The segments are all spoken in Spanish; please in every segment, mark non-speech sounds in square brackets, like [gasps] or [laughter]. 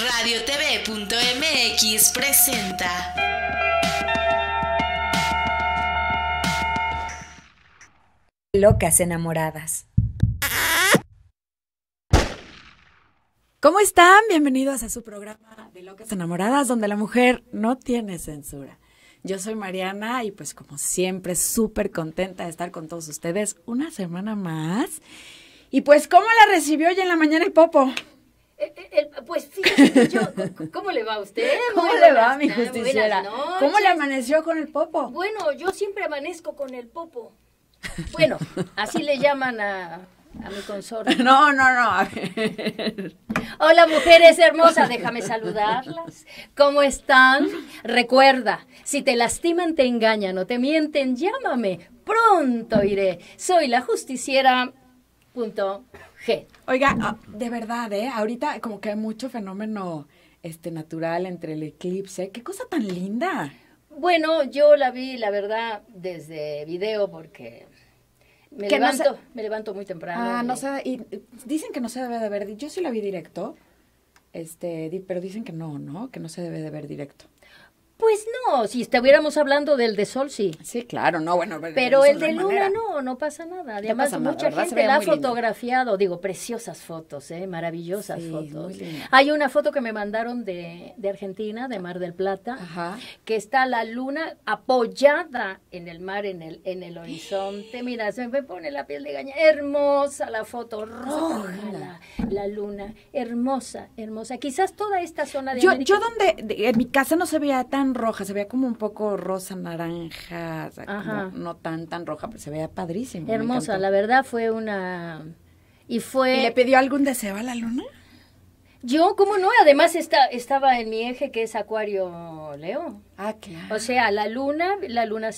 radiotv.mx presenta. Locas enamoradas. ¿Cómo están? Bienvenidos a su programa de Locas enamoradas, donde la mujer no tiene censura. Yo soy Mariana y pues como siempre súper contenta de estar con todos ustedes una semana más. Y pues, ¿cómo la recibió hoy en la mañana el Popo? Eh, eh, pues fíjate, yo, [laughs] ¿cómo le va a usted? ¿Cómo le va, mi justiciera? ¿Cómo le amaneció con el popo? Bueno, yo siempre amanezco con el popo. Bueno, así le llaman a, mi consorte. [laughs] No, no, no, Hola, mujeres hermosas, déjame saludarlas. ¿Cómo están? Recuerda, si te lastiman, te engañan o te mienten, llámame. Pronto iré. Soy la justiciera. Punto G. Oiga, ah, de verdad, ¿eh? Ahorita como que hay mucho fenómeno este natural entre el eclipse. ¡Qué cosa tan linda! Bueno, yo la vi, la verdad, desde video porque me levanto, muy temprano. Ah, no sé, y dicen que no se debe de ver, yo sí la vi directo, este, pero dicen que no, ¿no? Que no se debe de ver directo. Pues no, si estuviéramos hablando del de sol, sí. Sí, claro, no, bueno. Pero el de luna no, no pasa nada. Además, mucha gente la ha fotografiado, digo, preciosas fotos, ¿eh? maravillosas fotos. Hay una foto que me mandaron de, de Argentina, de Mar del Plata, que está la luna apoyada en el mar, en el, en el horizonte. [gasps] Mira, se me pone la piel de gaña. Hermosa la foto, roja la, luna, hermosa, hermosa. Quizás toda esta zona de... Yo, yo donde, en mi casa no se veía tan roja, se veía como un poco rosa, naranja, no tan, tan roja, pero se veía padrísimo. Hermosa, la verdad fue una... Y fue... le pidió algún deseo a la luna? Yo, ¿cómo no? Además está, estaba en mi eje que es Acuario Leo. Ah, claro. O sea, la luna, la luna,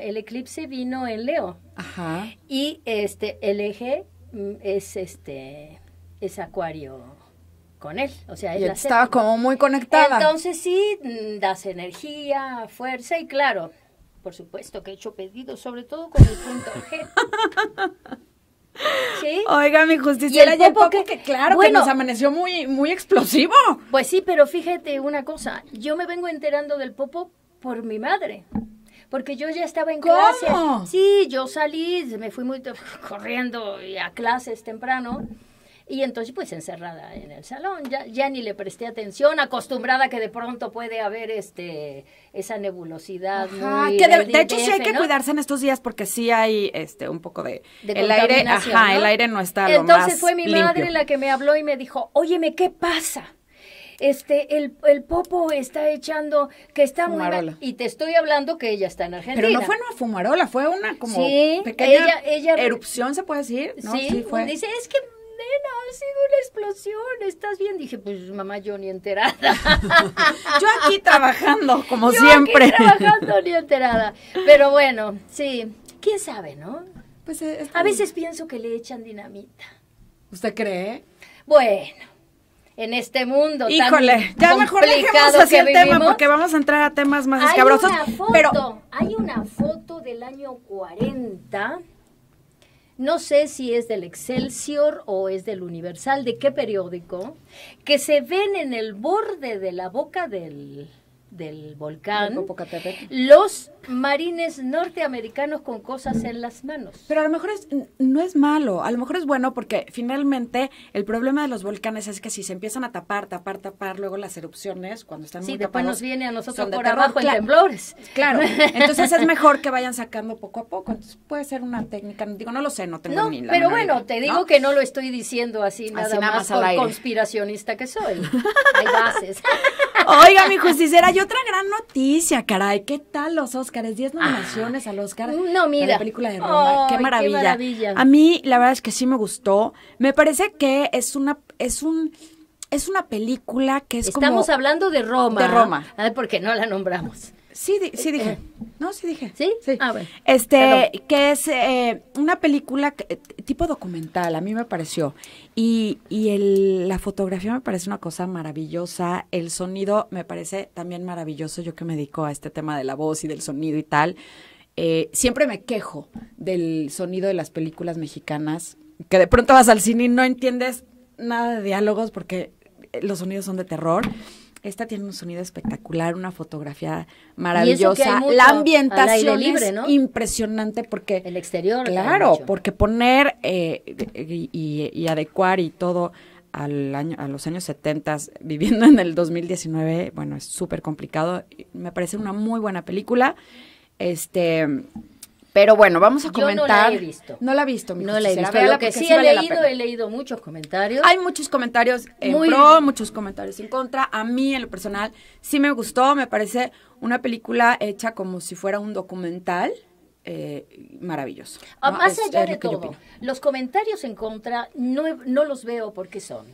el eclipse vino en Leo. Ajá. Y este, el eje mm, es este, es Acuario con él. O sea, ella estaba como muy conectada. Entonces sí, mm, das energía, fuerza y claro, por supuesto que he hecho pedidos, sobre todo con el punto G. [laughs] ¿Sí? Oiga, mi justicia ya poco que, claro que nos amaneció muy, muy explosivo. Pues sí, pero fíjate una cosa, yo me vengo enterando del popo por mi madre. Porque yo ya estaba en ¿Cómo? clase. Sí, yo salí, me fui muy [laughs] corriendo a clases temprano. Y entonces, pues encerrada en el salón, ya, ya ni le presté atención, acostumbrada que de pronto puede haber este esa nebulosidad. que de, hecho sí hay que cuidarse en estos días porque sí hay este un poco de, el aire, ajá, el aire no está. Entonces lo más fue mi madre la que me habló y me dijo, óyeme, ¿qué pasa? este, el, el popo está echando, que está muy Y te estoy hablando que ella está en Argentina. Pero no fue una fumarola, fue una como pequeña ella, erupción, se puede decir. ¿no? Sí, sí fue. dice, es que nena, ha sido una explosión, ¿estás bien? Dije, pues mamá, yo ni enterada. [laughs] yo aquí trabajando, como yo siempre. Aquí trabajando ni enterada. Pero bueno, sí, quién sabe, ¿no? Pues eh, A veces pienso que le echan dinamita. ¿Usted cree? Bueno, en este mundo Híjole, ya mejor dejemos así el tema porque vamos a entrar a temas más escabrosos. pero hay una foto del año 40 no sé si es del Excelsior o es del Universal, de qué periódico, que se ven en el borde de la boca del, del volcán. Los marines norteamericanos con cosas en las manos. Pero a lo mejor es, no es malo, a lo mejor es bueno porque finalmente el problema de los volcanes es que si se empiezan a tapar, tapar, tapar, luego las erupciones cuando están muy tapados. Sí, después nos viene a nosotros por abajo en temblores. Claro, [laughs] entonces es mejor que vayan sacando poco a poco. Entonces puede ser una técnica, digo, no lo sé, no tengo ni la Pero bueno, te digo que no lo estoy diciendo así nada, más, por conspiracionista que soy. [laughs] Hay bases. Oiga, mi justicera, y otra gran noticia, caray. ¿Qué tal los Oscars? Diez nominaciones al Óscar. Ah, no, mira. La película de Roma. qué, maravilla. A mí, la verdad es que sí me gustó. Me parece que es una, es un, es una película que es Estamos hablando de Roma. De Roma. ¿por qué no la nombramos. Sí, sí eh, dije. Eh. No, sí dije. ¿Sí? Sí. Ah, bueno. Este, que es eh, una película tipo documental, a mí me pareció. Y, y el, la fotografía me parece una cosa maravillosa, el sonido me parece también maravilloso, yo que me dedico a este tema de la voz y del sonido y tal. siempre me quejo del sonido de las películas mexicanas, que de pronto vas al cine y no entiendes nada de diálogos porque los sonidos son de terror. Esta tiene un sonido espectacular, una fotografía maravillosa. la ambientación libre, ¿no? impresionante porque... El exterior. Claro, porque poner eh, y, adecuar y todo al año, a los años 70, viviendo en el 2019, bueno, es súper complicado. Me parece una muy buena película. Este, pero bueno, vamos a comentar. no la he visto. No la he visto, No Lo que sí he leído, he leído muchos comentarios. Hay muchos comentarios en pro, muchos comentarios en contra. A mí, en lo personal, sí me gustó. Me parece una película hecha como si fuera un documental. Eh, maravilloso. Ah, más allá eh, de todo, los comentarios en contra no, no los veo porque son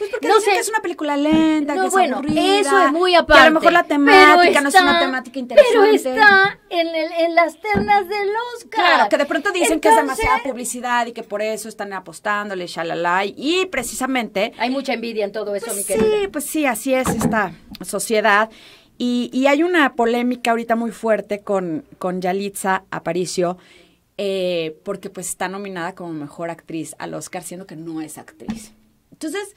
pues porque dicen que es una película lenta, que es bueno, eso es muy aparte. Que a lo mejor la temática no es una temática interesante. Pero está en, las ternas del Oscar. Claro, que de pronto dicen que es demasiada publicidad y que por eso están apostándole, shalala, y precisamente... Hay mucha envidia en todo eso, pues mi querida. Sí, pues sí, así es esta sociedad. Y, y, hay una polémica ahorita muy fuerte con, con Yalitza Aparicio, eh, porque pues está nominada como mejor actriz al Oscar, siendo que no es actriz. Entonces,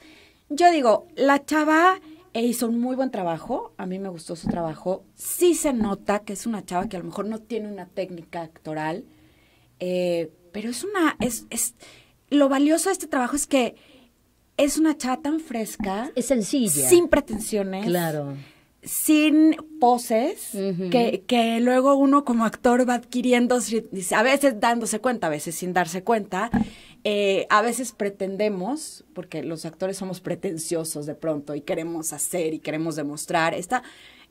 yo digo, la chava e hizo un muy buen trabajo, a mí me gustó su trabajo. Sí se nota que es una chava que a lo mejor no tiene una técnica actoral, eh, pero es una, es, es, lo valioso de este trabajo es que es una chava tan fresca. Es sencilla. Sin pretensiones. Claro. Sin poses, que, que, luego uno como actor va adquiriendo, a veces dándose cuenta, a veces sin darse cuenta. Eh, a veces pretendemos, porque los actores somos pretenciosos de pronto y queremos hacer y queremos demostrar. Esta,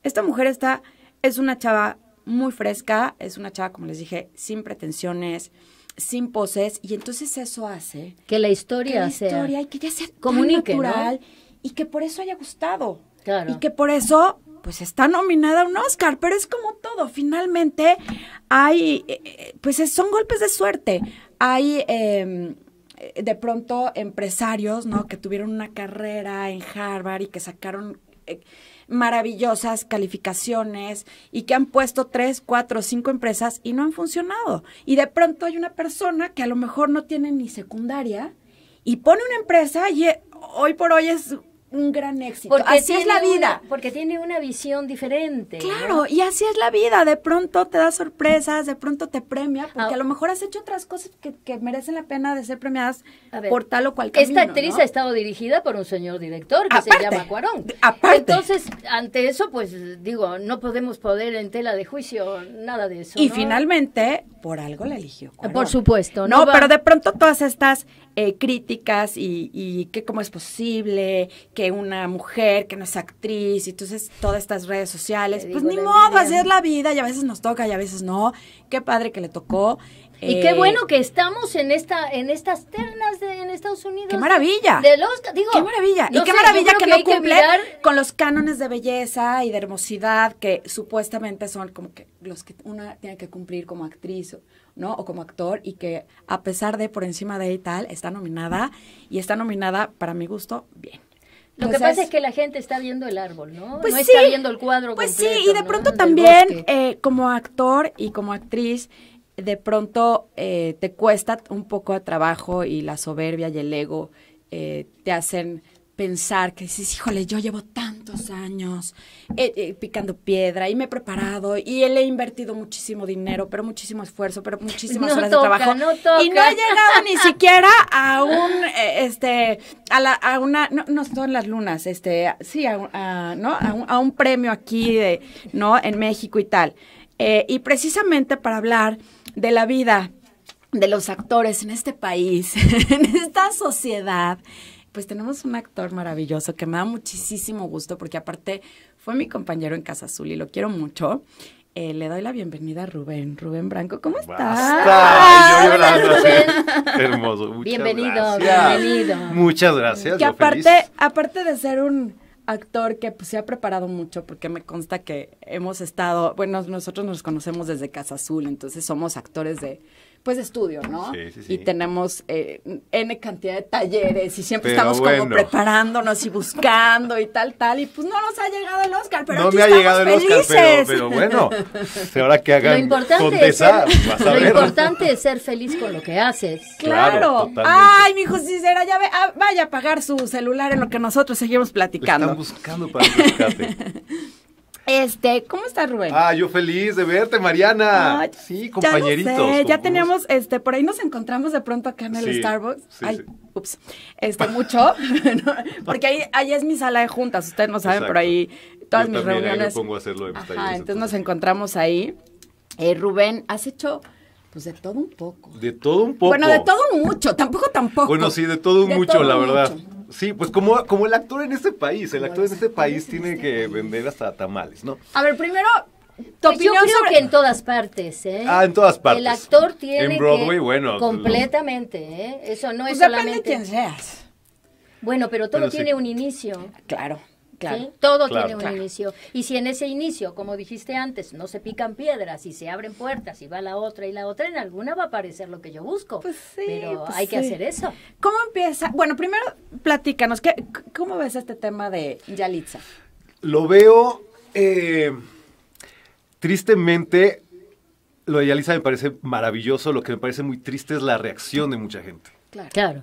esta mujer está, es una chava muy fresca, es una chava, como les dije, sin pretensiones, sin poses, y entonces eso hace que la historia que sea historia que sea natural y que por eso haya gustado. Y que por eso pues está nominada a un Oscar, pero es como todo, finalmente hay, eh, eh, pues son golpes de suerte, hay em, eh, de pronto empresarios, ¿no? Que tuvieron una carrera en Harvard y que sacaron eh, maravillosas calificaciones y que han puesto tres, cuatro, cinco empresas y no han funcionado. Y de pronto hay una persona que a lo mejor no tiene ni secundaria y pone una empresa y eh, hoy por hoy es un gran éxito. Porque así es la vida. porque tiene una visión diferente. Claro, y así es la vida. De pronto te da sorpresas, de pronto te premia, porque ah. a lo mejor has hecho otras cosas que, merecen la pena de ser premiadas por tal o cual camino, Esta actriz ha estado dirigida por un señor director que se llama Cuarón. Aparte. Entonces, ante eso, pues digo, no podemos poder en tela de juicio nada de eso. Y finalmente, por algo la eligió. Por supuesto. No, no pero de pronto todas estas eh, críticas y, y, que cómo es posible que una mujer que no es actriz y entonces todas estas redes sociales, pues ni modo, así es la vida y a veces nos toca y a veces no. Qué padre que le tocó. Y qué eh, bueno que estamos en esta en estas ternas en Estados Unidos. ¡Qué maravilla! digo, ¡Qué maravilla! y qué maravilla que, no cumplen con los cánones de belleza y de hermosidad que supuestamente son como que los que uno tiene que cumplir como actriz, ¿no? O como actor y que a pesar de por encima de y tal, está nominada y está nominada, para mi gusto, bien. Lo que pasa es, que la gente está viendo el árbol, ¿no? Pues no sí, está viendo el cuadro. Pues sí, y de pronto también eh, como actor y como actriz de pronto eh, te cuesta un poco de trabajo y la soberbia y el ego eh, te hacen pensar que dices, híjole, yo llevo tantos años eh, picando piedra y me he preparado y él he invertido muchísimo dinero, pero muchísimo esfuerzo, pero muchísimas horas de trabajo. Y no he llegado ni siquiera a un, este, a, una, no, son las lunas, este, sí, a, un, premio aquí de, ¿no? En México y tal. y precisamente para hablar de la vida de los actores en este país, [laughs] en esta sociedad, pues tenemos un actor maravilloso que me da muchísimo gusto porque aparte fue mi compañero en Casa Azul y lo quiero mucho. Eh, le doy la bienvenida a Rubén. Rubén Branco, ¿cómo estás? Hermoso. Muchas bienvenido, gracias. bienvenido. Muchas gracias. Que aparte, aparte de ser un actor que pues, se ha preparado mucho porque me consta que hemos estado, bueno, nosotros nos conocemos desde Casa Azul, entonces somos actores de pues estudio, ¿no? Sí, sí, sí. Y tenemos eh, N cantidad de talleres y siempre estamos como preparándonos y buscando y tal, tal. Y pues no nos ha llegado el Oscar, pero no me ha llegado el Oscar, pero, pero bueno, pues, ahora que hagan lo importante es ser, Lo importante es ser feliz con lo que haces. [laughs] Claro. Ay, mi hijo, si ya ve, ah, vaya a apagar su celular en lo que nosotros seguimos platicando. buscando para el café. [laughs] Este, ¿cómo estás, Rubén? Ah, yo feliz de verte, Mariana. sí, compañeritos. Ya, teníamos, este, por ahí nos encontramos de pronto acá en el Starbucks. Ay, ups, este, mucho, [laughs] porque ahí, ahí es mi sala de juntas, ustedes no saben, por ahí todas mis reuniones. Pues, ahí pongo entonces, nos encontramos ahí. Eh, Rubén, has hecho pues de todo un poco. De todo un poco. Bueno, de todo mucho, tampoco tampoco. Bueno, sí, de todo un mucho, la verdad. Sí, pues como, como el actor en este país. El actor este en este país tiene que vender hasta tamales, ¿no? A ver, primero, pues yo creo que en todas partes, ¿eh? Ah, en todas partes. El actor tiene en Broadway, bueno, completamente, ¿eh? Eso no es pues solamente. Depende de quién seas. Bueno, pero todo tiene un inicio. Claro todo tiene un inicio. Y si en ese inicio, como dijiste antes, no se pican piedras y se abren puertas y va la otra y la otra, en alguna va a aparecer lo que yo busco. Pues sí, pero pues hay que hacer eso. ¿Cómo empieza? Bueno, primero platícanos, ¿qué, ¿cómo ves este tema de Yalitza? Lo veo, eh, tristemente, lo de Yalitza me parece maravilloso, lo que me parece muy triste es la reacción de mucha gente. Claro. claro.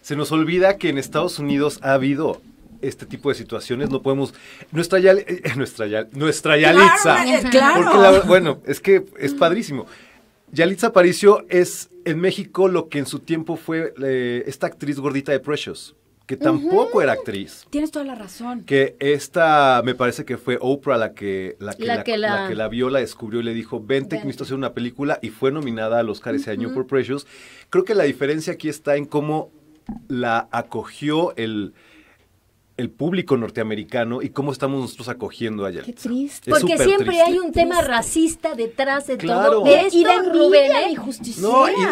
Se nos olvida que en Estados Unidos ha habido este tipo de situaciones. No podemos. Nuestra eh, eh, nuestra nuestra Yalitza. Claro, bueno, es que es padrísimo. Yalitza Aparicio es en México lo que en su tiempo fue eh, esta actriz gordita de Precious que tampoco era actriz. Tienes toda la razón. Que esta, me parece que fue Oprah la que la que la, vio, la descubrió y le dijo, vente, que hizo hacer una película y fue nominada al Oscar ese año por Precious. Creo que la diferencia aquí está en cómo la acogió el, el público norteamericano y cómo estamos nosotros acogiendo allá. Qué triste. Porque siempre hay un tema racista detrás de todo. De y de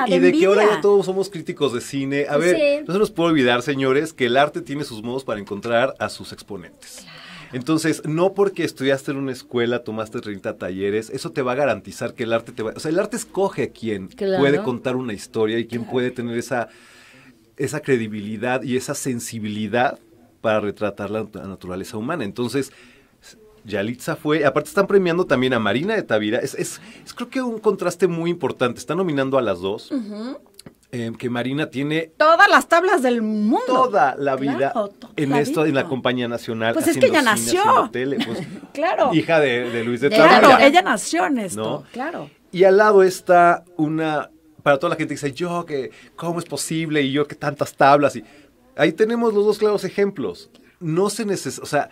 y de, que ahora ya todos somos críticos de cine. A ver, no se nos puede olvidar, señores, que el arte tiene sus modos para encontrar a sus exponentes. Entonces, no porque estudiaste en una escuela, tomaste 30 talleres, eso te va a garantizar que el arte te va... O sea, el arte escoge a quien puede contar una historia y quien puede tener esa, esa credibilidad y esa sensibilidad para retratar la, naturaleza humana. Entonces, Yalitza fue, aparte están premiando también a Marina de Tavira, es, creo que un contraste muy importante, están nominando a las dos. Em, que Marina tiene todas las tablas del mundo toda la vida en esto en la compañía nacional pues es que ella nació pues, [laughs] claro hija de, Luis de, Tavira claro ella nació en esto claro y al lado está una para toda la gente que dice yo que cómo es posible y yo que tantas tablas y Ahí tenemos los dos claros ejemplos. No se necesita, o sea,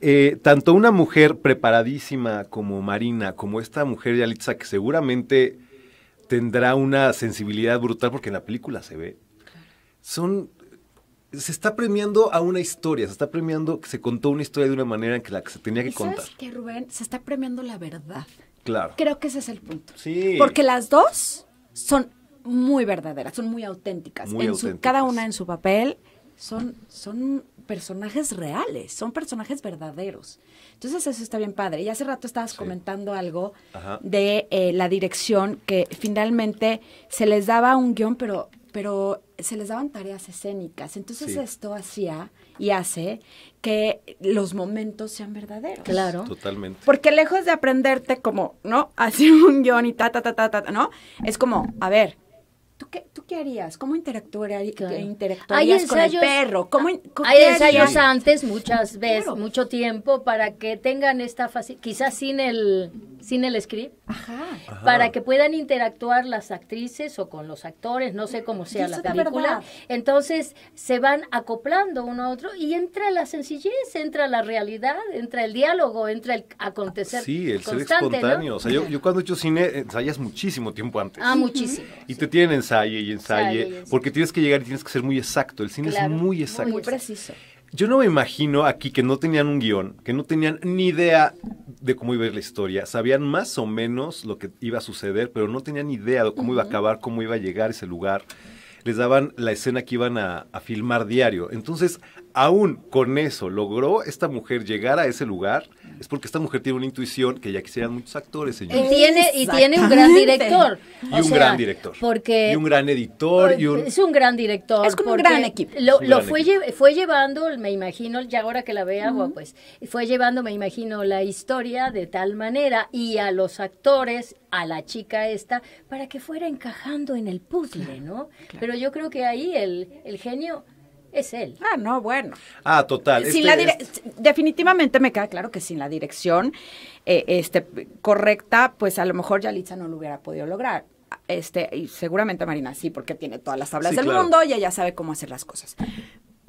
eh, tanto una mujer preparadísima como Marina, como esta mujer Yalitza, que seguramente tendrá una sensibilidad brutal porque en la película se ve, son... Se está premiando a una historia, se está premiando que se contó una historia de una manera en que la que se tenía que contar. ¿Sabes que Rubén? Se está premiando la verdad. Claro. Creo que ese es el punto. Sí. Porque las dos son muy verdaderas, son muy auténticas. cada una en su papel son, son personajes reales, son personajes verdaderos. Entonces eso está bien padre. Y hace rato estabas comentando algo de eh, la dirección que finalmente se les daba un guión, pero, pero se les daban tareas escénicas. Entonces esto hacía y hace que los momentos sean verdaderos. Claro. Totalmente. Porque lejos de aprenderte como, ¿no? [laughs] Así un guión y ta, ta, ta, ta, ta, ¿no? Es como, a ver, ¿Tú qué, harías? ¿Cómo interactuarías, con el perro? hay ensayos antes, muchas veces, mucho tiempo, para que tengan esta facilidad, quizás sin el sin el script, para que puedan interactuar las actrices o con los actores, no sé cómo sea la película. Entonces se van acoplando uno a otro y entra la sencillez, entra la realidad, entra el diálogo, entra el acontecer. Sí, el ser espontáneo. O sea, yo, cuando he hecho cine eh, ensayas muchísimo tiempo antes. Ah, muchísimo. Y te tienen ensaye y ensayo porque tienes que llegar y tienes que ser muy exacto. El cine es muy exacto. Muy preciso. Yo no me imagino aquí que no tenían un guión, que no tenían ni idea de cómo iba a ir la historia. Sabían más o menos lo que iba a suceder, pero no tenían ni idea de cómo iba a acabar, cómo iba a llegar ese lugar les daban la escena que iban a, a, filmar diario. Entonces, aún con eso logró esta mujer llegar a ese lugar, es porque esta mujer tiene una intuición que ya quisieran muchos actores, señor. Y tiene, y tiene un gran director. Y un gran director. Porque y un gran editor. es un gran director. Es como un gran equipo. Lo, fue, fue llevando, me imagino, ya ahora que la vea, pues, fue llevando, me imagino, la historia de tal manera y a los actores, a la chica esta, para que fuera encajando en el puzzle, ¿no? Pero yo creo que ahí el, el genio es él. Ah, no, bueno. Ah, total. Este definitivamente me queda claro que sin la dirección eh, este, correcta, pues a lo mejor Yalitza no lo hubiera podido lograr. Este, y seguramente Marina sí, porque tiene todas las tablas del mundo y ella sabe cómo hacer las cosas.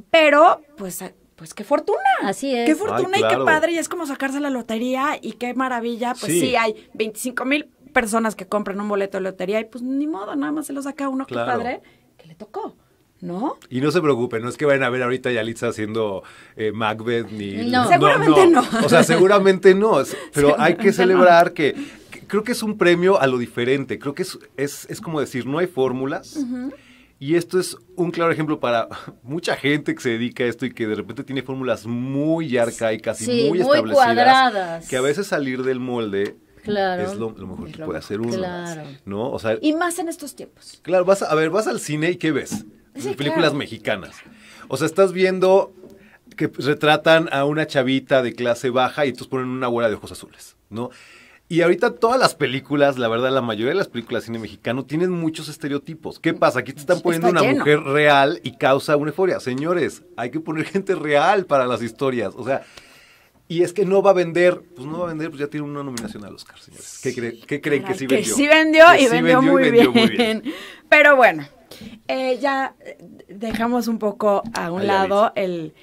Pero, pues, ah, pues qué fortuna. Así es. Qué fortuna y qué padre. Y es como sacarse la lotería y qué maravilla. Pues sí, hay 25 mil personas que compran un boleto de lotería y pues ni modo, nada más se lo saca uno. Qué padre que le tocó. ¿no? Y no se preocupen, no es que vayan a ver ahorita a Yalitza haciendo eh, Macbeth ni... No, seguramente no. O sea, seguramente no, pero [laughs] hay que celebrar que, Creo que es un premio a lo diferente, creo que es, como decir, no hay fórmulas. Y esto es un claro ejemplo para [laughs] mucha gente que se dedica a esto y que de repente tiene fórmulas muy arcaicas y muy, establecidas. Cuadradas. Que a veces salir del molde Es lo, mejor que puede hacer uno. ¿No? y más en estos tiempos. Claro, vas a ver, vas al cine y ¿qué ves? películas mexicanas. O sea, estás viendo que retratan a una chavita de clase baja y entonces ponen una abuela de ojos azules, ¿no? Y ahorita todas las películas, la verdad, la mayoría de las películas de cine mexicano tienen muchos estereotipos. ¿Qué pasa? Aquí te están poniendo una mujer real y causa una euforia. Señores, hay que poner gente real para las historias. O sea, y es que no va a vender, pues no va a vender, pues ya tiene una nominación al Oscar, señores. ¿Qué, creen, que sí vendió? sí vendió, y, vendió, muy bien. Pero bueno, eh, ya eh, dejamos un poco a un lado el,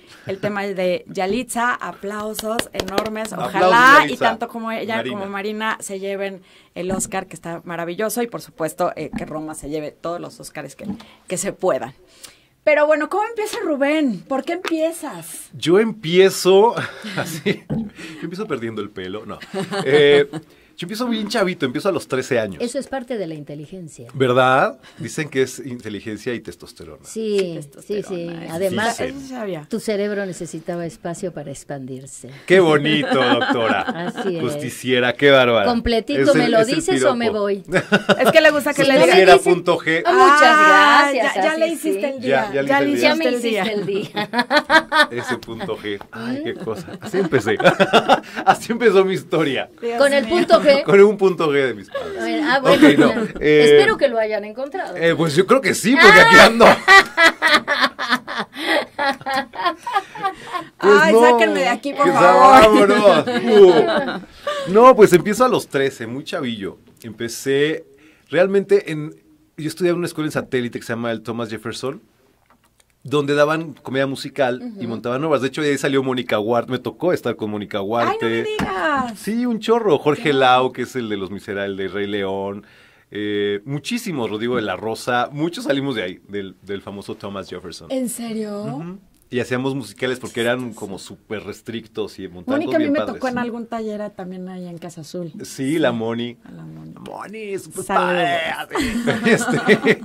tema de Yalitza. Aplausos enormes. Ojalá y tanto como ella como Marina se lleven el Oscar, que está maravilloso. Y por supuesto eh, que Roma se lleve todos los Oscars que, que se puedan. Pero bueno, ¿cómo empieza Rubén? ¿Por qué empiezas? Yo empiezo [laughs] así. Yo empiezo perdiendo el pelo. No. Eh, yo empiezo bien chavito, empiezo a los 13 años. Eso es parte de la inteligencia. ¿Verdad? Dicen que es inteligencia y testosterona. Sí, sí, sí. Además, tu cerebro necesitaba espacio para expandirse. Qué bonito, doctora. [laughs] Así es. Justiciera, qué bárbaro. Completito, ¿me lo dices o me voy? [laughs] Es que le gusta que le digas. punto G. Ah, muchas gracias. Ya, le hiciste el día. Ya, le hiciste el día. Ese punto G. Ay, qué [laughs] cosa. Así empecé. Así empezó mi historia. Con el punto G con un punto G de mis padres. A ver, ah, bueno, eh, Espero que lo hayan encontrado. Eh, pues yo creo que sí, porque aquí ah. ando. Ay, pues sáquenme de aquí, por favor. Vámonos. No, pues empiezo a los 13, muy chavillo. Empecé realmente en. Yo estudié en una escuela en satélite que se llama el Thomas Jefferson donde daban comedia musical y montaban obras. De hecho, ahí salió Mónica Ward, me tocó estar con Mónica Ward. ¡Ay, no Sí, un chorro. Jorge Lau, que es el de Los Miserables, de Rey León. Eh, muchísimos, Rodrigo de la Rosa. Muchos salimos de ahí, del, famoso Thomas Jefferson. ¿En serio? Y hacíamos musicales porque eran como súper restrictos y montados Mónica, a mí me tocó en algún taller también ahí en Casa Azul. Sí, la Moni. la Moni. Moni, padre. [laughs] Este,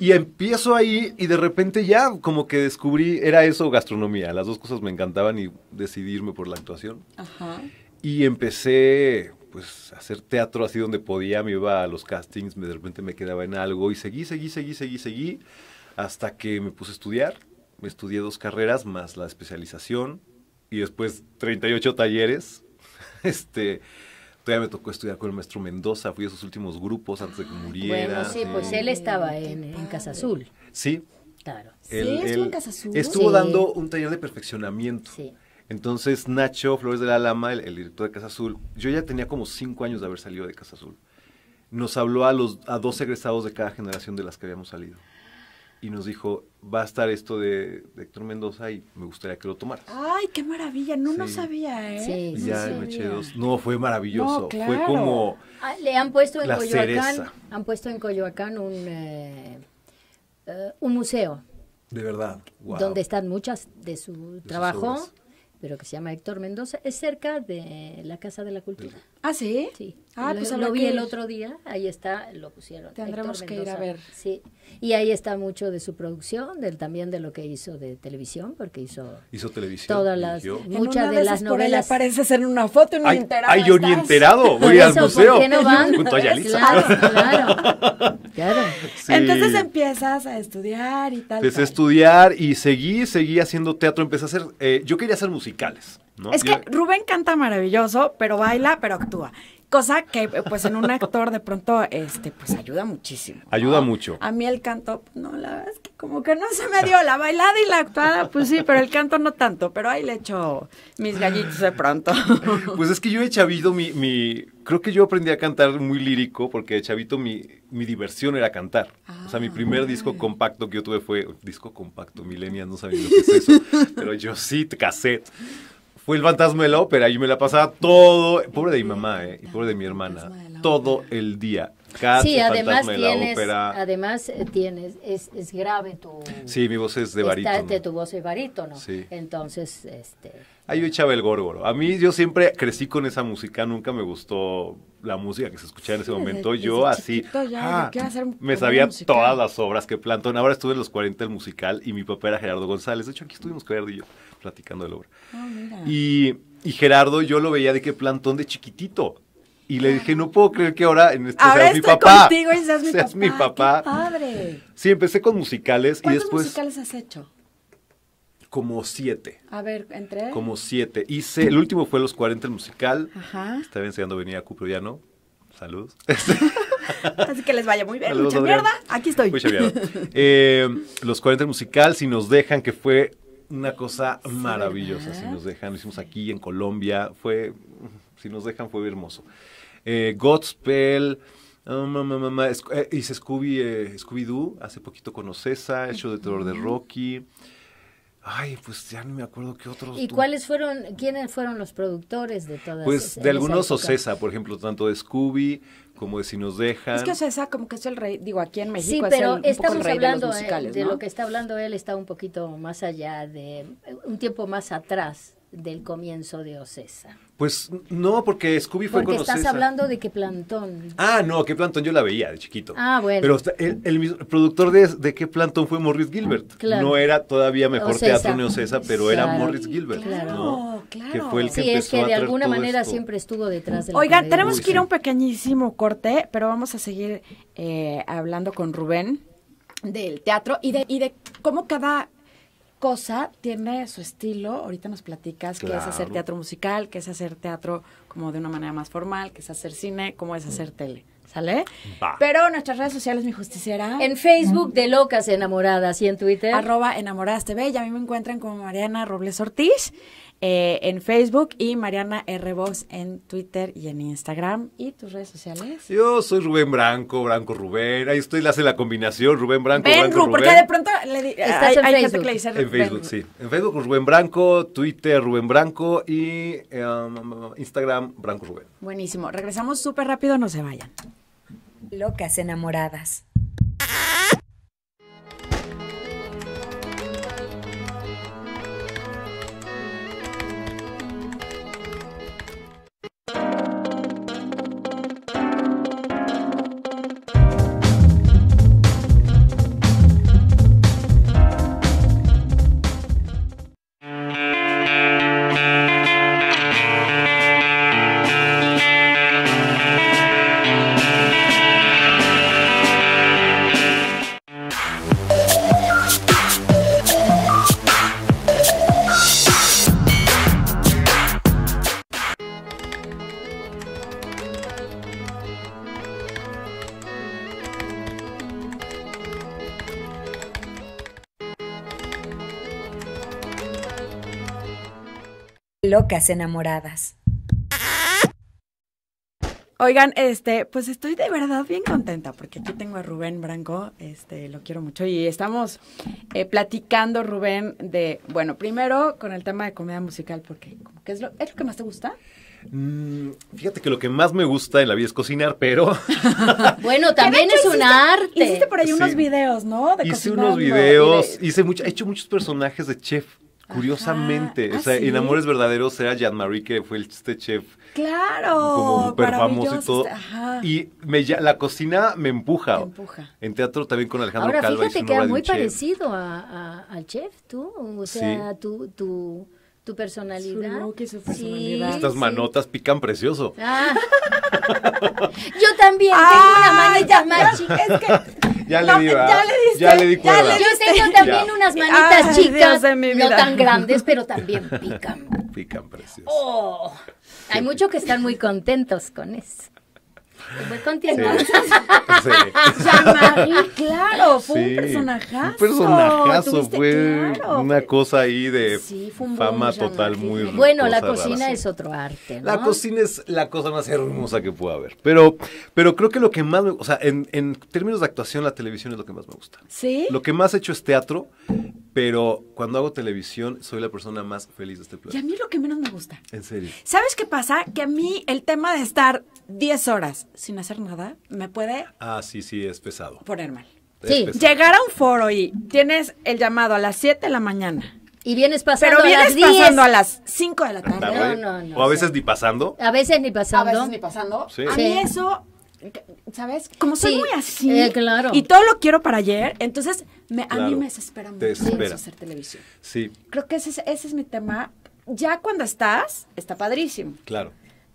y empiezo ahí y de repente ya como que descubrí, era eso gastronomía, las dos cosas me encantaban y decidirme por la actuación. Ajá. Y empecé pues a hacer teatro así donde podía, me iba a los castings, me, de repente me quedaba en algo y seguí, seguí, seguí, seguí, seguí hasta que me puse a estudiar. Me estudié dos carreras más la especialización y después 38 talleres. [laughs] Este, Todavía me tocó estudiar con el maestro Mendoza, fui a esos últimos grupos antes de que ah, muriera. Bueno, sí, pues él estaba en, Casa Azul. Sí. Claro. Él, estuvo en Casa Azul. Estuvo dando un taller de perfeccionamiento. Entonces Nacho Flores de la Lama, el, el, director de Casa Azul, yo ya tenía como cinco años de haber salido de Casa Azul. Nos habló a los a dos egresados de cada generación de las que habíamos salido y nos dijo, va a estar esto de, Héctor Mendoza y me gustaría que lo tomaras. Ay, qué maravilla, no lo sabía, ¿eh? Sí, ya no No, fue maravilloso, fue como... Ah, le han puesto en Coyoacán, han puesto en Coyoacán un, eh, eh, un museo. De verdad, Donde están muchas de su trabajo, pero que se llama Héctor Mendoza, es cerca de la Casa de la Cultura. ¿Ah, sí? Sí. Ah, lo, pues lo vi el otro día, ahí está, lo pusieron. Tendremos que ir a ver. Sí, y ahí está mucho de su producción, del, también de lo que hizo de televisión, porque hizo. Hizo televisión. Todas muchas de las novelas. Por apareces en una foto y no enterado. Ay, yo ni enterado, voy al museo. no Claro, claro. [laughs] Entonces empiezas a estudiar y tal. Empecé a estudiar y seguí, seguí haciendo teatro. Empecé a hacer. Eh, yo quería hacer musicales. Es que Rubén canta maravilloso, pero baila, pero actúa. Cosa que pues en un actor de pronto este pues ayuda muchísimo. Ayuda mucho. A mí el canto, no, la verdad es que como que no se me dio la bailada y la actuada, pues sí, pero el canto no tanto, pero ahí le echo mis gallitos de pronto. [laughs] Pues es que yo he chavito, mi, mi creo que yo aprendí a cantar muy lírico porque de chavito mi, mi diversión era cantar. o sea, mi ah. primer disco compacto que yo tuve fue disco compacto, milenias, no sabía lo que es eso, [laughs] pero yo sí, cassette. Fue el fantasma de la ópera y me la pasaba todo, pobre de mi mamá, eh, y pobre de mi hermana, todo el día. sí, además tienes, además eh, tienes, es, es, grave tu... Sí, mi voz es de barítono. De tu voz es barítono. Sí. Entonces, este... Ahí yo echaba el górgoro. A mí yo siempre crecí con esa música, nunca me gustó la música que se escuchaba en ese momento. yo así, ah, me sabía todas las obras que Plantón. Ahora estuve en los 40 el musical y mi papá era Gerardo González. De hecho, aquí estuvimos Gerardo y yo platicando de la obra. Ah, mira. Y, y Gerardo, yo lo veía de qué plantón de chiquitito. Y le dije, no puedo creer que ahora, en este, ahora mi papá. Contigo y seas mi seas papá. Mi papá. Qué padre. Sí, empecé con musicales y después. musicales has hecho? Como siete. A ver, ¿entre? Como siete. Hice, el último fue Los 40, el musical. Ajá. Estaba enseñando a Cupro, ya no. Salud. [laughs] Así que les vaya muy bien. Mucha mierda. Aquí estoy. Mucha mierda. Eh, los 40, el musical, si nos dejan, que fue una cosa maravillosa, si nos dejan. Lo hicimos aquí en Colombia. Fue, si nos dejan, fue hermoso. Eh, Godspell. Um, hice Scooby, eh, Scooby-Doo, hace poquito con el show de terror de Rocky. Ay, pues ya no me acuerdo qué otros. ¿Y cuáles fueron, quiénes fueron los productores de todas Pues de algunos Ocesa, por ejemplo, tanto de Scooby como de Si nos dejan. Es que Ocesa como que es el rey, digo, aquí en México. Sí, pero estamos hablando de, lo que está hablando él, está un poquito más allá de, un tiempo más atrás del comienzo de Ocesa. Pues no, porque Scooby fue con estás hablando de que Plantón. Ah, no, qué Plantón yo la veía de chiquito. Ah, bueno. Pero el, productor de, de que Plantón fue Morris Gilbert. Claro. No era todavía mejor teatro ni Ocesa, pero era Morris Gilbert. Claro, claro. Que fue el que sí, es que de alguna manera siempre estuvo detrás de la Oigan, tenemos que ir a un pequeñísimo corte, pero vamos a seguir eh, hablando con Rubén del teatro y de, y de cómo cada cosa tiene su estilo. Ahorita nos platicas qué es hacer teatro musical, qué es hacer teatro como de una manera más formal, qué es hacer cine, cómo es hacer tele. ¿Sale? Pero nuestras redes sociales, mi justiciera. En Facebook de Locas Enamoradas y en Twitter. Arroba Enamoradas TV. Y a mí me encuentran como Mariana Robles Ortiz. Eh, en Facebook y Mariana R. Voz en Twitter y en Instagram. ¿Y tus redes sociales? Yo soy Rubén Branco, Branco Rubén. Ahí estoy, le hace la combinación, Rubén Branco. Branco Rubén. porque de pronto le, en Facebook. sí. En Facebook Rubén Branco, Twitter Rubén Branco y um, Instagram Branco Rubén. Buenísimo. Regresamos súper rápido, no se vayan. Locas enamoradas. enamoradas. Oigan, este, pues estoy de verdad bien contenta porque aquí tengo a Rubén Branco, este, lo quiero mucho y estamos eh, platicando, Rubén, de, bueno, primero con el tema de comedia musical porque es lo, que más te gusta. Mm, fíjate que lo que más me gusta en la vida es cocinar, pero... [laughs] bueno, también es un arte. Hiciste por ahí unos videos, ¿no? hice unos videos, hice mucho, he hecho muchos personajes de chef. Curiosamente, o sea, ah, en Amores Verdaderos era Jean-Marie, que fue este chef. Claro. Como súper famoso y este, todo. Y me, la cocina me empuja. Me empuja. En teatro también con Alejandro Ahora, Calva. Fíjate que era muy parecido a, al chef, tú. O sea, tu, tu, tu personalidad. Su, su personalidad. Estas manotas pican precioso. Ah. [laughs] Yo también tengo una ah, manita más chicas. que ya le di, ya le, diste, ya le di Yo tengo también unas manitas chicas, no tan grandes, pero también [laughs] pican. Pican, precioso. Oh, hay muchos que están muy contentos con eso. Fue pues contigo. [laughs] claro, fue un personajazo. Un personajazo, fue una cosa ahí de fama total muy Bueno, la cocina es otro arte, La cocina es la cosa más hermosa que puede haber. Pero, pero creo que lo que más me, o sea, en, en términos de actuación, la televisión es lo que más me gusta. Sí. Lo que más he hecho es teatro pero cuando hago televisión, soy la persona más feliz de este planeta. Y a mí lo que menos me gusta. En serio. ¿Sabes qué pasa? Que a mí el tema de estar 10 horas sin hacer nada me puede. Ah, sí, sí, es pesado. Poner mal. sí. Llegar a un foro y tienes el llamado a las 7 de la mañana. Y vienes pasando Pero vienes a las 10. pasando a las 5 de la tarde. No, no, no. O a veces ni pasando. A veces ni pasando. A veces ni pasando. A mí eso ¿sabes? Como soy muy así. Eh, claro. Y todo lo quiero para ayer, entonces a mí me desespera mucho hacer televisión. Sí. Creo que ese es mi tema. Ya cuando estás, está padrísimo. Claro.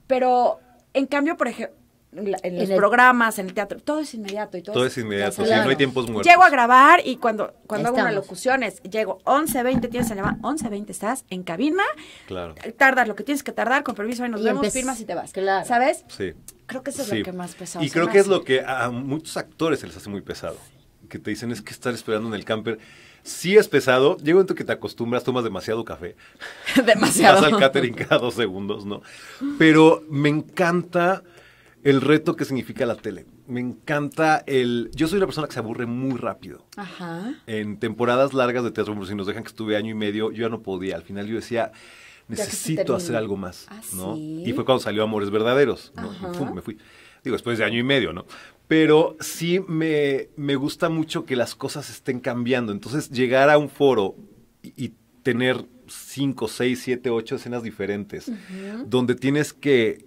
Pero, en cambio, por ejemplo, en, los programas, en el teatro, todo es inmediato. Y todo, todo es, inmediato, no hay tiempos muertos. Llego a grabar y cuando, cuando hago unas locuciones, llego 11.20, tienes que llamar, 11.20 estás en cabina, claro. Eh, tardas lo que tienes que tardar, con permiso, ahí nos vemos, firmas y te vas, ¿sabes? Sí. Creo que eso es lo que más pesado. Y creo que es lo que a muchos actores se les hace muy pesado, que te dicen es que estar esperando en el camper sí es pesado. Llega un momento que te acostumbras, tomas demasiado café. [laughs] demasiado. Vas al catering cada dos segundos, ¿no? Pero me encanta el reto que significa la tele. Me encanta el... Yo soy una persona que se aburre muy rápido. Ajá. En temporadas largas de Teatro si nos dejan que estuve año y medio, yo ya no podía. Al final yo decía, necesito hacer algo más, ah, ¿no? Y fue cuando salió Amores Verdaderos, me fui. Digo, después de año y medio, ¿no? Pero sí me, gusta mucho que las cosas estén cambiando. Entonces, llegar a un foro y, tener cinco, seis, siete, ocho escenas diferentes, donde tienes que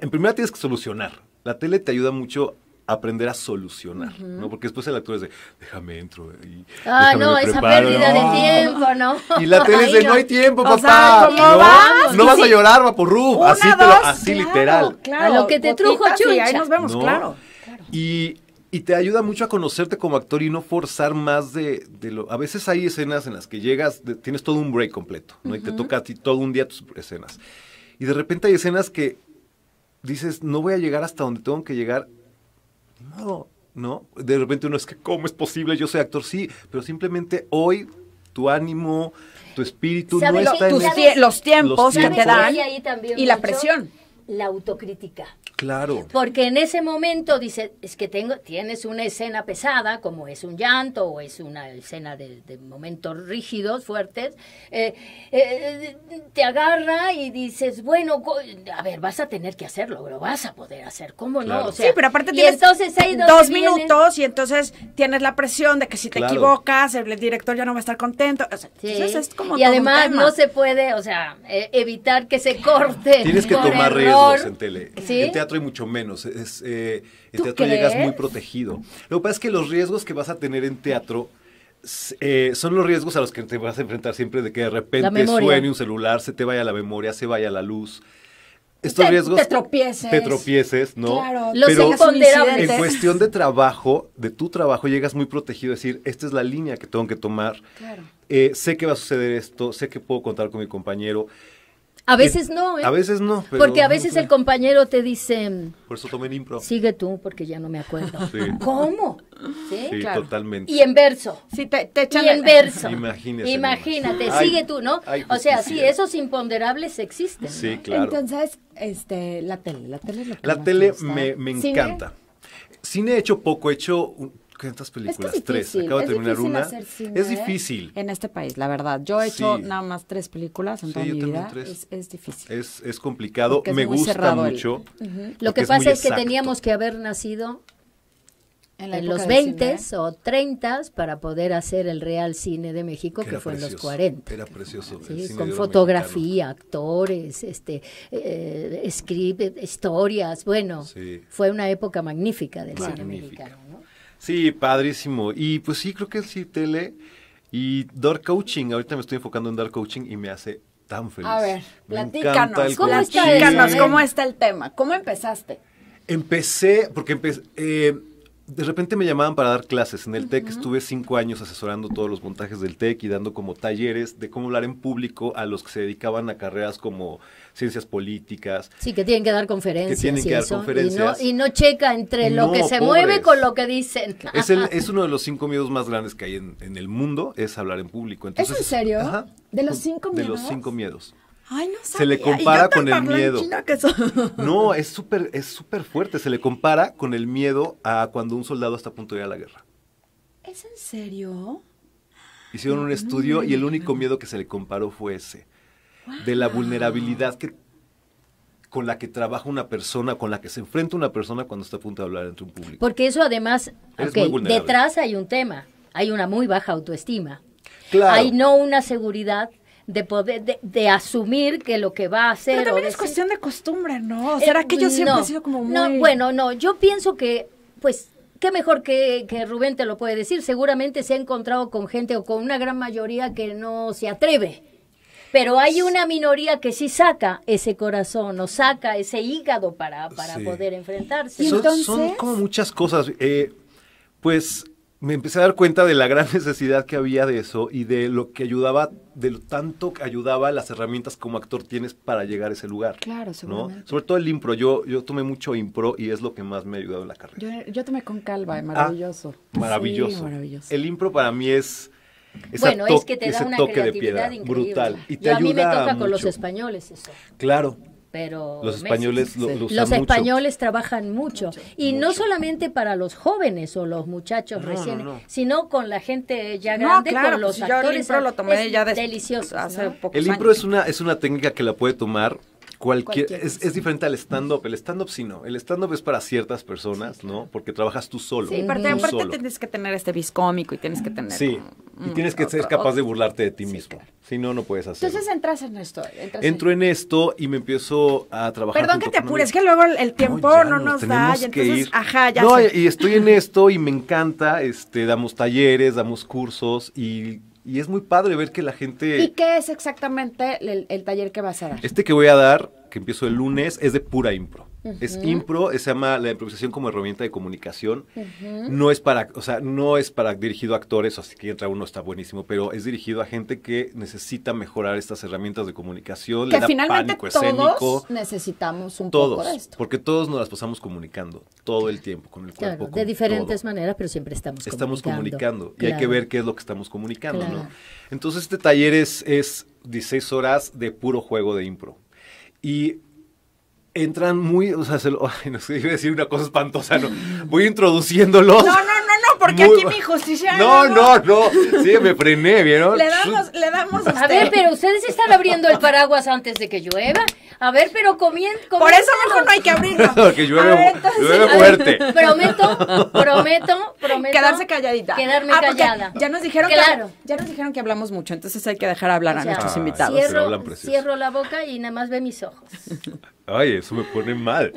en primera tienes que solucionar. La tele te ayuda mucho a aprender a solucionar, ¿no? Porque después el actor es de, déjame entro y Ah, no, esa pérdida de tiempo, ¿no? Y la tele dice, no. hay tiempo, papá. no, vas? a llorar, vaporru. Así, te lo, así literal. a lo que te trujo, chucha. ahí nos vemos, claro. Y, te ayuda mucho a conocerte como actor y no forzar más de, lo... A veces hay escenas en las que llegas, tienes todo un break completo, ¿no? Y te toca a todo un día tus escenas. Y de repente hay escenas que dices, no voy a llegar hasta donde tengo que llegar. No, ¿no? De repente uno es que, ¿cómo es posible? Yo soy actor, sí, pero simplemente hoy tu ánimo, tu espíritu los tiempos que te dan y la presión. La autocrítica. Claro. Porque en ese momento dice, es que tengo, tienes una escena pesada, como es un llanto o es una escena de, momentos rígidos, fuertes, eh, eh, te agarra y dices, bueno, a ver, vas a tener que hacerlo, lo vas a poder hacer, ¿cómo no? sí, pero aparte tienes dos minutos y entonces tienes la presión de que si te equivocas, el director ya no va a estar contento. O sea, como y además no se puede, o sea, eh, evitar que se corte. Tienes que tomar riesgos en tele. ¿Sí? y mucho menos. Es, eh, teatro llegas muy protegido. Lo que pasa es que los riesgos que vas a tener en teatro eh, son los riesgos a los que te vas a enfrentar siempre de que de repente suene un celular, se te vaya la memoria, se vaya la luz estos riesgos. Te tropieces. Te tropieces, ¿no? Claro, los En cuestión de trabajo, de tu trabajo, llegas muy protegido decir, esta es la línea que tengo que tomar. Claro. Eh, sé que va a suceder esto, sé que puedo contar con mi compañero. A veces no, ¿eh? A veces no. Pero porque a veces el compañero te dice... Mm, Por eso tomé el impro. Sigue tú, porque ya no me acuerdo. ¿Cómo? Sí, sí totalmente. Y en verso. Sí, te, te echan y en verso. Imagínate. Imagínate, sigue tú, ¿no? o sea, sí, esos imponderables existen. Sí, claro. Entonces, este, la tele, la tele es lo que La tele me, me, encanta. ¿Cine? Cine he hecho poco, he hecho ¿Cuántas películas? tres. Acabo de terminar una. es difícil. En este país, la verdad. Yo he hecho nada más tres películas en toda mi vida. Es, difícil. Es, complicado. Me gusta mucho. Lo que pasa es, que teníamos que haber nacido en, los 20 ¿eh? o 30 para poder hacer el Real Cine de México, que, fue en los 40. Era precioso. con fotografía, actores, este, eh, script, historias. Bueno, fue una época magnífica del cine mexicano. Sí, padrísimo. Y pues sí, creo que sí, tele. Y Dark Coaching, ahorita me estoy enfocando en Dark Coaching y me hace tan feliz. A ver, platícanos, ¿cómo, está el, ¿cómo está el tema? ¿Cómo empezaste? Empecé, porque empecé... Eh, de repente me llamaban para dar clases. En el TEC estuve cinco años asesorando todos los montajes del TEC y dando como talleres de cómo hablar en público a los que se dedicaban a carreras como ciencias políticas. Sí, que tienen que dar conferencias. Que tienen que y dar conferencias. Y no, checa entre lo que se mueve con lo que dicen. [laughs] Es, uno de los cinco miedos más grandes que hay en, el mundo, es hablar en público. ¿Es en serio? ¿De los cinco miedos? De los cinco miedos. Ay, no Se le compara con el miedo. [laughs] no, es súper es súper fuerte. Se le compara con el miedo a cuando un soldado está a punto de ir a la guerra. ¿Es en serio? Hicieron un estudio y el único miedo que se le comparó fue ese. De la vulnerabilidad que, con la que trabaja una persona, con la que se enfrenta una persona cuando está a punto de hablar ante un público. Porque eso además, detrás hay un tema. Hay una muy baja autoestima. Claro. Hay no una seguridad de poder, de, asumir que lo que va a hacer. Pero también es cuestión de costumbre, ¿no? ¿Será eh, que yo siempre he sido como muy... No, bueno, no, yo pienso que, pues, qué mejor que, que, Rubén te lo puede decir. Seguramente se ha encontrado con gente o con una gran mayoría que no se atreve. Pero hay una minoría que sí saca ese corazón o saca ese hígado para, para poder enfrentarse. son, son, como muchas cosas. Eh, pues me empecé a dar cuenta de la gran [laughs] necesidad que había de eso y de lo que ayudaba de lo tanto que ayudaba las herramientas como actor tienes para llegar a ese lugar. Claro, Sobre todo el impro. Yo, yo tomé mucho impro y es lo que más me ha ayudado en la carrera. Yo, tomé con calva, ah, maravilloso. maravilloso. El impro para mí es... bueno, es que te da una creatividad brutal. Y te ayuda a mí me toca con los españoles eso. Claro, los españoles los españoles trabajan mucho, y no solamente para los jóvenes o los muchachos recién, sino con la gente ya grande, con los actores. Pues, yo el impro delicioso. el es una es una técnica que la puede tomar Cualquier, es, diferente al stand-up. El stand-up sí no. El stand-up es para ciertas personas, ¿no? Porque trabajas tú solo. Sí, aparte, tienes que tener este bis y tienes que tener... Sí, y mm, tienes que ser capaz de burlarte de ti mismo. Si no, no puedes hacerlo. Entonces entras en esto. Entro en... esto y me empiezo a trabajar. Perdón que te apures, que luego el tiempo no, nos, da. Y entonces, ajá, ya. No, y estoy en esto y me encanta. Este, damos talleres, damos cursos y y es muy padre ver que la gente... ¿Y qué es exactamente el, taller que vas a dar? Este que voy a dar, que empiezo el lunes, es de pura impro. Es impro, eh, se llama la improvisación como herramienta de comunicación. No es para, o sea, no es para dirigido a actores, así que entra uno está buenísimo, pero es dirigido a gente que necesita mejorar estas herramientas de comunicación, que le da finalmente todos necesitamos un todos, poco de esto. porque todos nos las pasamos comunicando todo el tiempo con el cuerpo. de diferentes maneras, pero siempre estamos estamos comunicando, y hay que ver qué es lo que estamos comunicando, ¿no? Entonces este taller es es 16 horas de puro juego de impro. Y entran muy, o sea, se lo, [laughs] ay, no sé, iba a decir una cosa espantosa, ¿no? Voy introduciéndolos. No, no, porque aquí mi justicia. [laughs] No, no, no. Sí, me frené, ¿vieron? Le damos, le damos a A este ver, pero ustedes están abriendo el paraguas antes de que llueva. A ver, pero comien, Por eso mejor no hay que abrirlo. [laughs] que llueve, fuerte. prometo, prometo, prometo. Quedarse calladita. Quedarme ah, callada. Ya nos dijeron claro. que ya nos dijeron que hablamos mucho, entonces hay que dejar hablar a nuestros invitados. Cierro, cierro la boca y nada más ve mis ojos. Ay, eso me pone mal.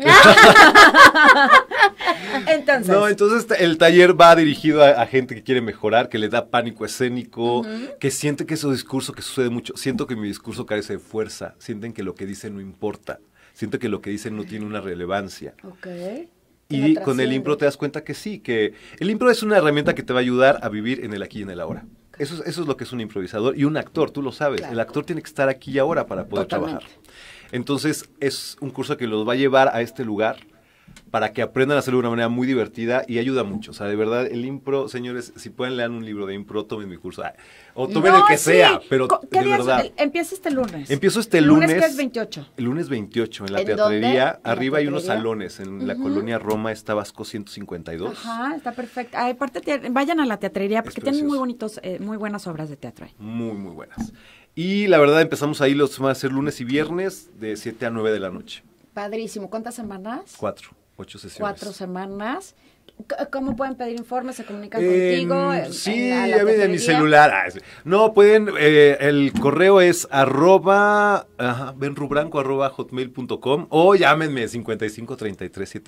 [laughs] entonces. No, entonces el taller va dirigido a, gente que quiere mejorar, que le da pánico escénico, que siente que su discurso, que sucede mucho, siento que mi discurso carece de fuerza, sienten que lo que dicen no importa, siento que lo que dicen no tiene una relevancia. Okay. Y con el impro te das cuenta que sí, que el impro es una herramienta que te va a ayudar a vivir en el aquí y en el ahora. Eso, es, eso es lo que es un improvisador y un actor, tú lo sabes. El actor tiene que estar aquí y ahora para poder trabajar. Entonces es un curso que los va a llevar a este lugar para que aprendan a hacerlo de una manera muy divertida y ayuda mucho. O sea, de verdad, el impro, señores, si pueden leer un libro de impro, tomen mi curso. Ah, o tomen el que sea, pero ¿Qué de día verdad. empieza este lunes. Empiezo este lunes. ¿Lunes que es 28? El lunes 28, en la teatrería. arriba hay unos salones. En la colonia Roma está Vasco 152. Ajá, está perfecto. aparte, vayan a la teatrería porque tienen muy bonitos, eh, muy buenas obras de teatro. Ahí. Muy, muy buenas. Y la verdad, empezamos ahí los van a ser lunes y viernes de 7 a 9 de la noche. Padrísimo. ¿Cuántas semanas? Cuatro. Cuatro semanas. ¿Cómo pueden pedir informes? ¿Se comunican em, contigo? sí, ya la, de mi celular. Ah, no, pueden, eh, el correo es arroba, ven benrubranco arroba hotmail.com o llámenme 55 33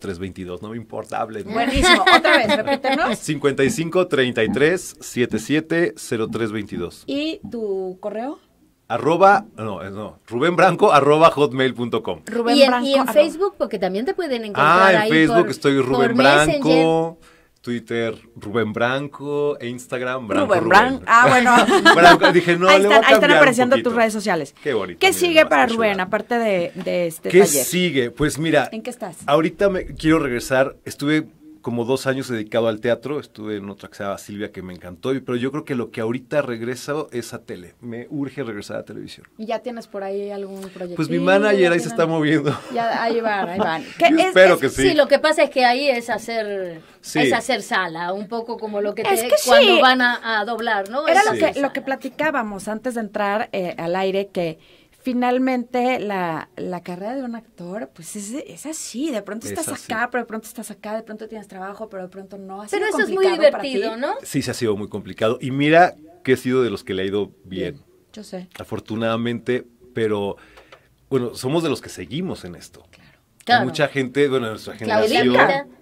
tres veintidós, no me importa, Buenísimo, otra vez, repítenos. 55 33 77 03 ¿Y tu correo? arroba, no, no, Rubén arroba hotmail.com. y en, y en Facebook, porque también te pueden encontrar. Ah, en Facebook estoy Rubén Branco. Twitter, Rubén Branco, e Instagram, Branco. Rubén, Ah, bueno. [laughs] dije, no, ahí, están, le voy a ahí están apareciendo tus redes sociales. Qué bonito. ¿Qué sigue para Rubén, aparte de, de este ¿Qué taller? ¿Qué sigue? Pues mira. ¿En qué estás? Ahorita me quiero regresar. Estuve como dos años dedicado al teatro, estuve en otra que se llama Silvia que me encantó, pero yo creo que lo que ahorita regreso es a tele, me urge regresar a televisión. ¿Y ya tienes por ahí algún proyecto? Pues mi manager ahí se está moviendo. Ya, ahí van, ahí van. [laughs] espero que sí. Sí, lo que pasa es que ahí es hacer, es hacer sala, un poco como lo que, te, cuando van a, doblar, ¿no? Era lo, que, platicábamos antes de entrar eh, al aire, que finalmente la, carrera de un actor, pues es, así, de pronto estás acá, pero de pronto estás acá, de pronto tienes trabajo, pero de pronto no. pero eso es muy divertido, ¿no? Sí, se ha sido muy complicado. Y mira que he sido de los que le ha ido bien. Yo sé. Afortunadamente, pero bueno, somos de los que seguimos en esto. Claro. Claro. Mucha gente, bueno, nuestra generación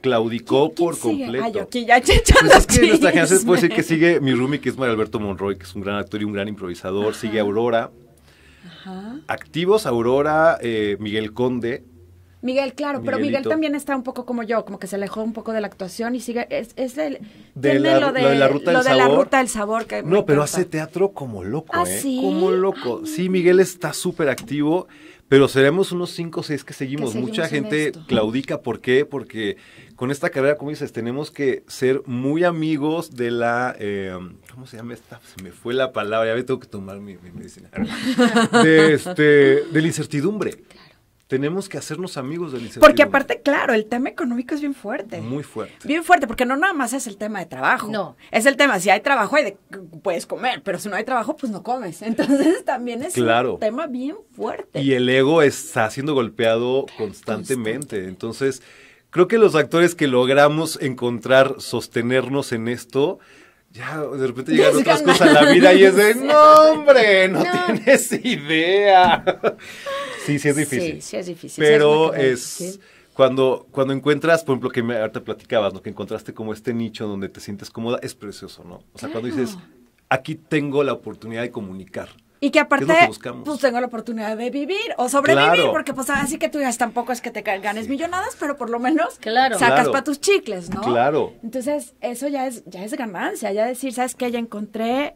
claudicó por completo. Ay, ya pues es que nuestra generación puede decir que [laughs] sigue mi roomie, que es Mario Alberto Monroy, que es un gran actor y un gran improvisador, sigue Aurora, Activos Aurora, eh, Miguel Conde. Miguel, claro, pero Miguel también está un poco como yo, como que se alejó un poco de la actuación y sigue, es, es el, de, lo de, la ruta del sabor. no, pero hace teatro como loco, ¿Ah, ¿eh? Como loco. Sí, Miguel está súper activo pero seremos unos cinco o 6 que seguimos. Mucha gente claudica. ¿Por qué? Porque con esta carrera, como dices, tenemos que ser muy amigos de la. Em, ¿Cómo se llama esta? Se me fue la palabra, ya me tengo que tomar mi, medicina. [laughs] este, de la incertidumbre tenemos que hacernos amigos del Porque aparte, claro, el tema económico es bien fuerte. Muy fuerte. Bien fuerte, porque no nada más es el tema de trabajo. No. Es el tema, si hay trabajo puedes comer, pero si no hay trabajo, pues no comes. Entonces también es un tema bien fuerte. Y el ego está siendo golpeado constantemente. Entonces, creo que los actores que logramos encontrar, sostenernos en esto, ya de repente llegan otras cosas a la vida y es de, [laughs] no hombre, no, no. tienes idea. [laughs] Sí, sí es difícil. Pero es, cuando, cuando encuentras, por ejemplo, que me, ahorita platicabas, ¿no? Que encontraste como este nicho donde te sientes cómoda, es precioso, ¿no? O sea, cuando dices, aquí tengo la oportunidad de comunicar. Y que aparte, que pues tengo la oportunidad de vivir o sobrevivir, porque pues así que tú digas, tampoco es que te ganes millonadas, pero por lo menos claro. sacas para tus chicles, ¿no? Claro. Entonces, eso ya es, ya es ganancia, ya decir, ¿sabes qué? Ya encontré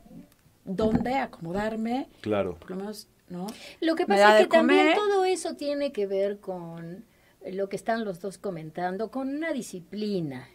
dónde acomodarme. Claro. Por lo menos ¿no? Lo que pasa es que también todo eso tiene que ver con lo que están los dos comentando, con una disciplina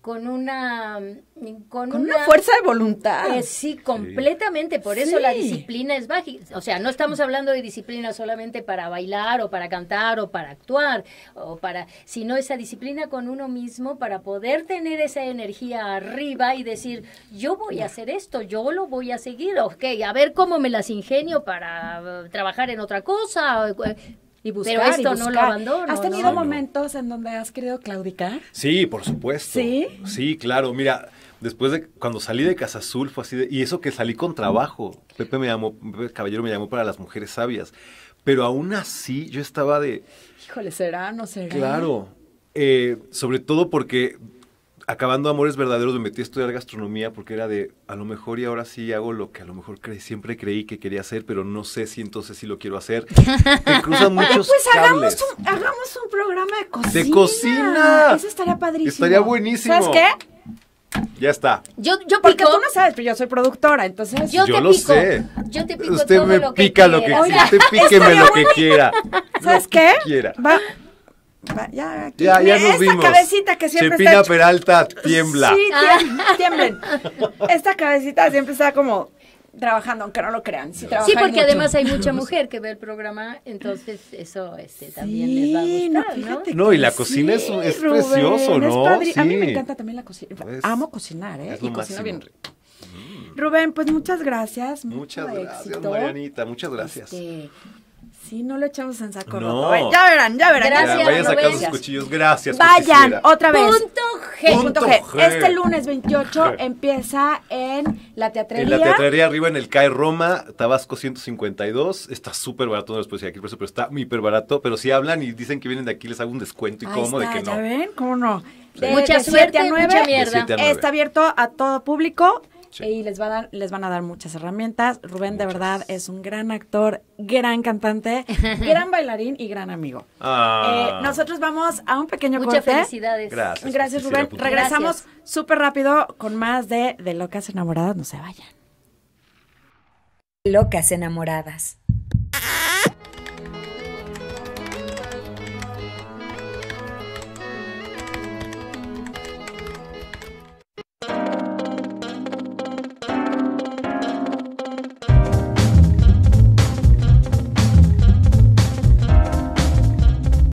con una mm, con, una, fuerza de voluntad. Eh, sí, completamente, por eso la disciplina es baja, o sea, no estamos hablando de disciplina solamente para bailar o para cantar o para actuar o para sino esa disciplina con uno mismo para poder tener esa energía arriba y decir, yo voy a hacer esto, yo lo voy a seguir, ok, a ver cómo me las ingenio para eh, trabajar en otra cosa, eh, y Pero esto no lo abandono. ¿Has tenido momentos en donde has querido claudicar? Sí, por supuesto. Sí. Sí, claro. Mira, después de cuando salí de Casa Azul fue así de, y eso que salí con trabajo. Pepe me llamó, Pepe Caballero me llamó para las mujeres sabias. Pero aún así yo estaba de. Híjole, será, no será. Claro. Eh, sobre todo porque acabando Amores Verdaderos me metí a estudiar gastronomía porque era de, a lo mejor y ahora sí hago lo que a lo mejor siempre creí que quería hacer, pero no sé si entonces sí lo quiero hacer. Te [laughs] cruzan pues muchos pues Hagamos, un, hagamos un programa de cocina. ¡De cocina! Eso estaría padrísimo. Estaría buenísimo. ¿Sabes qué? Ya está. Yo, yo pico. Porque tú no sabes, pero yo soy productora, entonces. Yo, yo lo pico. sé. Yo te pico Usted todo me lo que pica lo que quiera. Usted píqueme lo que quiera. ¿Sabes qué? Va, ya, ya, nos vimos. cabecita que siempre Chepina está... Peralta tiembla. Sí, tiemblen. Esta cabecita siempre está como trabajando, aunque no lo crean. Sí, porque además hay mucha mujer que ve el programa, entonces eso este, también sí, les va a gustar, ¿no? y la cocina es, es precioso, ¿no? a mí me encanta también la cocina. Pues, amo cocinar, ¿eh? y cocino bien rico. Rubén, pues muchas gracias. Muchas gracias, Marianita, muchas gracias. Este, Sí, no lo echamos en saco roto. ya verán, ya verán. Gracias, ya, vayan sacar sus cuchillos, gracias. Vayan, otra vez. Punto G. Punto G. Este lunes 28 empieza en la teatrería. En la teatrería arriba en el CAE Roma, Tabasco 152. Está súper barato, no les puedo decir aquí el precio, pero está hiper barato. Pero si hablan y dicen que vienen de aquí, les hago un descuento y cómo de que no. ¿Ya ven? ¿Cómo no? mucha suerte, a A Está abierto a todo público. Y les van, a, les van a dar muchas herramientas. Rubén, de verdad, es un gran actor, gran cantante, [laughs] gran bailarín y gran amigo. Ah. Eh, nosotros vamos a un pequeño Muchas felicidades. Gracias. Gracias, Rubén. Regresamos súper rápido con más de, de Locas Enamoradas. No se vayan. Locas Enamoradas.